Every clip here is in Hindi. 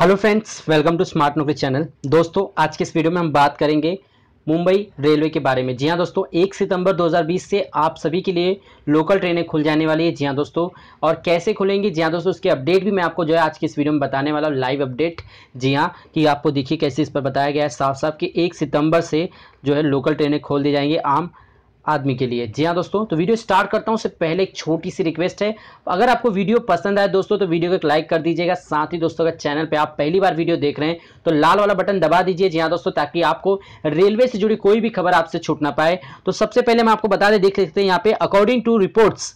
hello friends welcome to Smart Naukri channel दोस्तों आज के इस वीडियो में हम बात करेंगे मुंबई रेलवे के बारे में जी हाँ दोस्तों 1 सितंबर 2020 से आप सभी के लिए लोकल ट्रेनें खुल जाने वाली है जी हाँ दोस्तों और कैसे खुलेंगी जी हाँ दोस्तों उसके अपडेट भी मैं आपको जो है आज की इस वीडियो में बताने वाला हूँ लाइव अपडेट जी हाँ कि आपको देखिए कैसे इस पर बताया गया है साफ साफ कि एक सितंबर से जो है लोकल ट्रेनें खोल दी जाएंगी आम आदमी के लिए जी हाँ दोस्तों तो वीडियो स्टार्ट करता हूँ उससे पहले एक छोटी सी रिक्वेस्ट है अगर आपको वीडियो पसंद आए दोस्तों तो वीडियो को एक लाइक कर दीजिएगा साथ ही दोस्तों का चैनल पे आप पहली बार वीडियो देख रहे हैं तो लाल वाला बटन दबा दीजिए जी हाँ दोस्तों ताकि आपको रेलवे से जुड़ी कोई भी खबर आपसे छूट ना पाए तो सबसे पहले मैं आपको बता दें देख सकते हैं यहाँ पे according to reports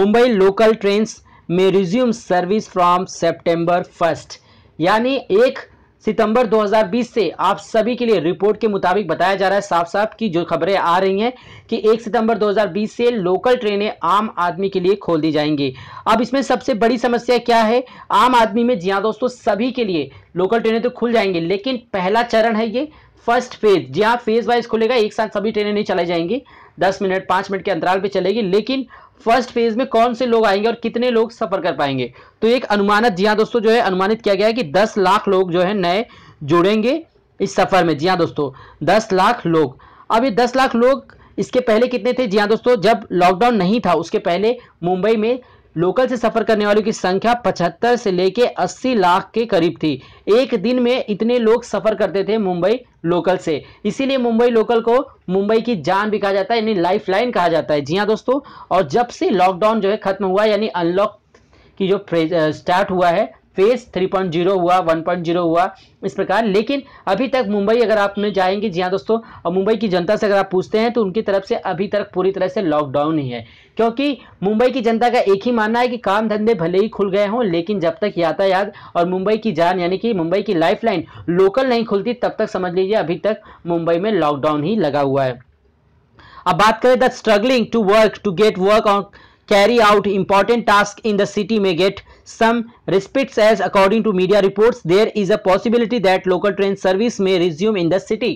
Mumbai local train में resume service from September first यानी एक सितंबर 2020 से आप सभी के लिए रिपोर्ट के मुताबिक बताया जा रहा है साफ साफ की जो खबरें आ रही हैं कि 1 सितंबर 2020 से लोकल ट्रेनें आम आदमी के लिए खोल दी जाएंगी अब इसमें सबसे बड़ी समस्या क्या है आम आदमी में जी हाँ दोस्तों सभी के लिए लोकल ट्रेनें तो खुल जाएंगी लेकिन पहला चरण है ये फर्स्ट फेज जी हाँ फेज वाइज खुलेगा एक साथ सभी ट्रेनें नहीं चलाई जाएंगी दस मिनट पाँच मिनट के अंतराल पर चलेगी लेकिन फर्स्ट फेज में कौन से लोग आएंगे और कितने लोग सफर कर पाएंगे तो एक अनुमानित जी हाँ दोस्तों जो है अनुमानित किया गया है कि दस लाख लोग जो है नए जुड़ेंगे इस सफर में जी हाँ दोस्तों दस लाख लोग अब ये दस लाख लोग इसके पहले कितने थे जी हाँ दोस्तों जब लॉकडाउन नहीं था उसके पहले मुंबई में लोकल से सफर करने वालों की संख्या 75 से लेके 80 लाख के करीब थी एक दिन में इतने लोग सफर करते थे मुंबई लोकल से इसीलिए मुंबई लोकल को मुंबई की जान भी कहा जाता है यानी लाइफ लाइन कहा जाता है जी हाँ दोस्तों और जब से लॉकडाउन जो है खत्म हुआ यानी अनलॉक की जो स्टार्ट हुआ है फेज 3.0 हुआ 1.0 हुआ इस प्रकार लेकिन अभी तक मुंबई अगर आप में जाएंगे जी हाँ दोस्तों और मुंबई की जनता से अगर आप पूछते हैं तो उनकी तरफ से अभी तक पूरी तरह से लॉकडाउन ही है क्योंकि मुंबई की जनता का एक ही मानना है कि काम धंधे भले ही खुल गए हों लेकिन जब तक यातायात और मुंबई की जान यानी कि मुंबई की लाइफ लोकल नहीं खुलती तब तक समझ लीजिए अभी तक मुंबई में लॉकडाउन ही लगा हुआ है अब बात करें the struggling to work to get work on carry out important task in the city may get some respite as according to media reports there is a possibility that local train service may resume in the city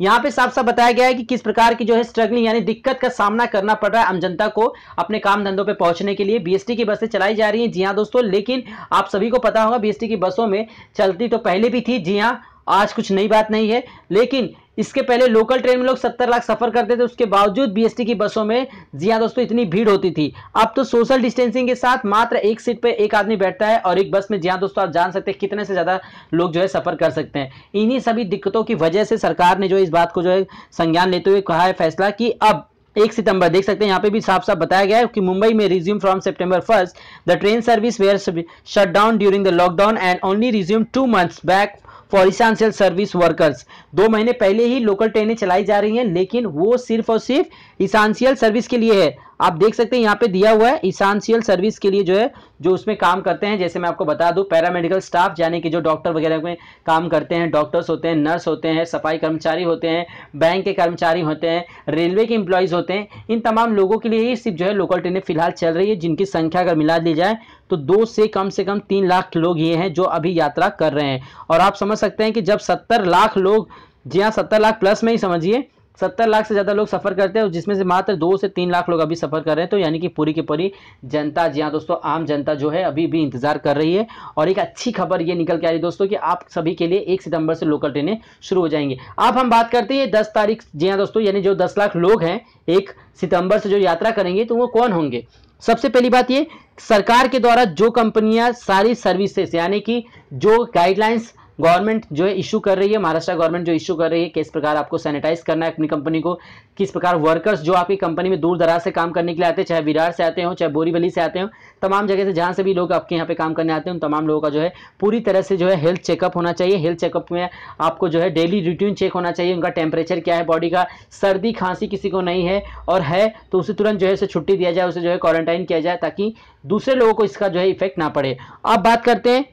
यहाँ पे साफ साफ बताया गया है कि किस प्रकार की जो है स्ट्रगलिंग यानी दिक्कत का सामना करना पड़ रहा है आम जनता को अपने काम धंधों पे पहुंचने के लिए बीएसटी की बसें चलाई जा रही हैं जी हाँ दोस्तों लेकिन आप सभी को पता होगा बीएसटी की बसों में चलती तो पहले भी थी जी हाँ आज कुछ नई बात नहीं है लेकिन इसके पहले लोकल ट्रेन में लोग सत्तर लाख सफ़र करते थे उसके बावजूद बीएसटी की बसों में जी हाँ दोस्तों इतनी भीड़ होती थी अब तो सोशल डिस्टेंसिंग के साथ मात्र एक सीट पर एक आदमी बैठता है और एक बस में जी हाँ दोस्तों आप जान सकते हैं कितने से ज़्यादा लोग जो है सफ़र कर सकते हैं इन्हीं सभी दिक्कतों की वजह से सरकार ने जो इस बात को जो है संज्ञान लेते हुए कहा है फैसला कि अब एक सितंबर देख सकते हैं यहाँ पे भी साफ साफ बताया गया है कि मुंबई में resume from September first the train service were shut down during the lockdown and only resume two months back for essential service workers दो महीने पहले ही लोकल ट्रेनें चलाई जा रही हैं लेकिन वो सिर्फ और सिर्फ इसानशियल सर्विस के लिए है आप देख सकते हैं यहाँ पे दिया हुआ है इसानशियल सर्विस के लिए जो है जो उसमें काम करते हैं जैसे मैं आपको बता दूं पैरामेडिकल स्टाफ यानी कि जो डॉक्टर वगैरह में काम करते हैं डॉक्टर्स होते हैं नर्स होते हैं सफाई कर्मचारी होते हैं बैंक के कर्मचारी होते हैं रेलवे के एम्प्लॉयज़ होते हैं इन तमाम लोगों के लिए ही सिर्फ जो है लोकल ट्रेनें फिलहाल चल रही है जिनकी संख्या अगर मिला ली जाए तो दो से कम से कम तीन लाख लोग ये हैं जो अभी यात्रा कर रहे हैं और आप समझ सकते हैं कि जब सत्तर लाख लोग जी हाँ सत्तर लाख प्लस में ही समझिए सत्तर लाख से ज़्यादा लोग सफ़र करते हैं जिसमें से मात्र दो से तीन लाख लोग अभी सफ़र कर रहे हैं तो यानी कि पूरी की पूरी जनता जी हाँ दोस्तों आम जनता जो है अभी भी इंतज़ार कर रही है और एक अच्छी खबर ये निकल के आ रही है दोस्तों कि आप सभी के लिए एक सितंबर से लोकल ट्रेनें शुरू हो जाएंगी अब हम बात करते हैं दस तारीख जी हाँ दोस्तों यानी जो दस लाख लोग हैं एक सितंबर से जो यात्रा करेंगे तो वो कौन होंगे सबसे पहली बात ये सरकार के द्वारा जो कंपनियां सारी सर्विसेस यानी कि जो गाइडलाइंस गवर्नमेंट जो है इशू कर रही है महाराष्ट्र गवर्नमेंट जो इशू कर रही है किस प्रकार आपको सैनिटाइज करना है अपनी कंपनी को किस प्रकार वर्कर्स जो आपकी कंपनी में दूर दराज से काम करने के लिए आते हैं चाहे विरार से आते हो चाहे बोरीवली से आते हो तमाम जगह से जहाँ से भी लोग आपके यहाँ पे काम करने आते हैं उन तमाम लोगों का जो है पूरी तरह से जो है हेल्थ चेकअप होना चाहिए हेल्थ चेकअप में आपको जो है डेली रूटीन चेक होना चाहिए उनका टेम्परेचर क्या है बॉडी का सर्दी खांसी किसी को नहीं है और है तो उसे तुरंत जो है उसे छुट्टी दिया जाए उसे जो है क्वारंटाइन किया जाए ताकि दूसरे लोगों को इसका जो है इफेक्ट ना पड़े अब बात करते हैं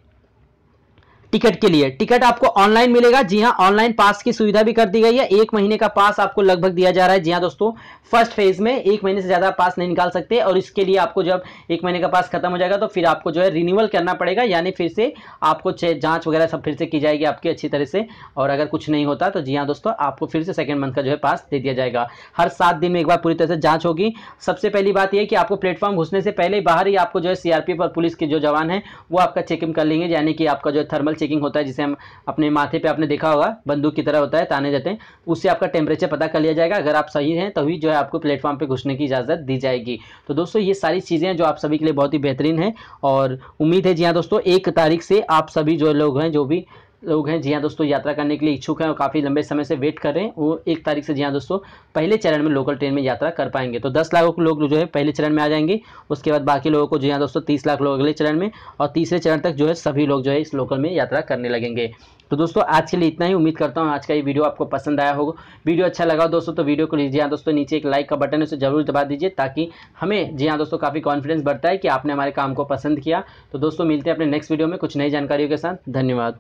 टिकट के लिए टिकट आपको ऑनलाइन मिलेगा जी हाँ ऑनलाइन पास की सुविधा भी कर दी गई है एक महीने का पास आपको लगभग दिया जा रहा है जी हाँ दोस्तों फर्स्ट फेज में एक महीने से ज़्यादा पास नहीं निकाल सकते और इसके लिए आपको जब एक महीने का पास खत्म हो जाएगा तो फिर आपको जो है रिन्यूअल करना पड़ेगा यानी फिर से आपको जांच वगैरह सब फिर से की जाएगी आपकी अच्छी तरह से और अगर कुछ नहीं होता तो जी हाँ दोस्तों आपको फिर से सेकेंड मंथ का जो है पास दे दिया जाएगा हर सात दिन में एक बार पूरी तरह से जाँच होगी सबसे पहली बात यह कि आपको प्लेटफॉर्म घुसने से पहले बाहर ही आपको जो है सीआरपीएफ और पुलिस के जो जवान है वो आपका चेकिंग कर लेंगे यानी कि आपका जो है थर्मल चेकिंग होता है जिसे हम अपने माथे पे आपने देखा होगा बंदूक की तरह होता है ताने जाते हैं उससे आपका टेम्परेचर पता कर लिया जाएगा अगर आप सही हैं तभी तो जो है आपको प्लेटफॉर्म पर घुसने की इजाज़त दी जाएगी तो दोस्तों ये सारी चीज़ें जो आप सभी के लिए बहुत ही बेहतरीन है और उम्मीद है जी हाँ दोस्तों एक तारीख से आप सभी जो लोग हैं जो भी लोग हैं जी हाँ दोस्तों यात्रा करने के लिए इच्छुक हैं और काफ़ी लंबे समय से वेट कर रहे हैं वो एक तारीख से जी हाँ दोस्तों पहले चरण में लोकल ट्रेन में यात्रा कर पाएंगे तो दस लाख लोग जो है पहले चरण में आ जाएंगे उसके बाद बाकी लोगों को जी हाँ दोस्तों तीस लाख लोग अगले चरण में और तीसरे चरण तक जो है सभी लोग जो है इस लोकल में यात्रा करने लगेंगे तो दोस्तों आज के लिए इतना ही उम्मीद करता हूँ आज का ये वीडियो आपको पसंद आया होगा वीडियो अच्छा लगा दोस्तों तो वीडियो को लीजिए हाँ दोस्तों नीचे एक लाइक का बटन है उसे जरूर दबा दीजिए ताकि हमें जी हाँ दोस्तों काफ़ी कॉन्फिडेंस बढ़ता है कि आपने हमारे काम को पसंद किया तो दोस्तों मिलते हैं अपने नेक्स्ट वीडियो में कुछ नई जानकारियों के साथ धन्यवाद